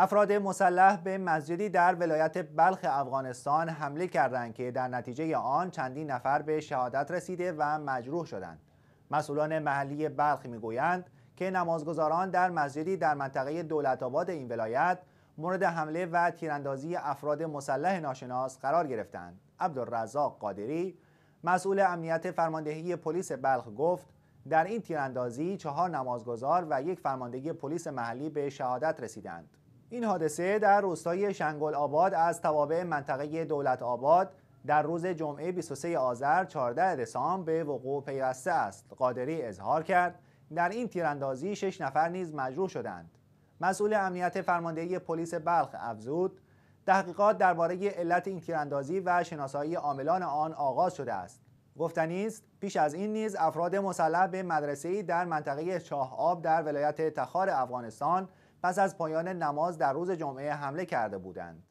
افراد مسلح به مسجدی در ولایت بلخ افغانستان حمله کردند که در نتیجه آن چندین نفر به شهادت رسیده و مجروح شدند. مسئولان محلی بلخ میگویند که نمازگزاران در مسجدی در منطقه دولت آباد این ولایت مورد حمله و تیراندازی افراد مسلح ناشناس قرار گرفتند. عبدالرزاق قادری مسئول امنیت فرماندهی پلیس بلخ گفت در این تیراندازی چهار نمازگزار و یک فرماندهی پلیس محلی به شهادت رسیدند. این حادثه در روستای شنگل آباد از توابع منطقه دولت آباد در روز جمعه 23 آذر 14 دسامبر به وقوع پیوسته است قادری اظهار کرد در این تیراندازی شش نفر نیز مجروح شدند مسئول امنیت فرماندهی پلیس بلخ افزود تحقیقات درباره علت این تیراندازی و شناسایی عاملان آن آغاز شده است گفتنی است پیش از این نیز افراد مسلح به مدرسه‌ای در منطقه چاه آب در ولایت تخار افغانستان پس از پایان نماز در روز جمعه حمله کرده بودند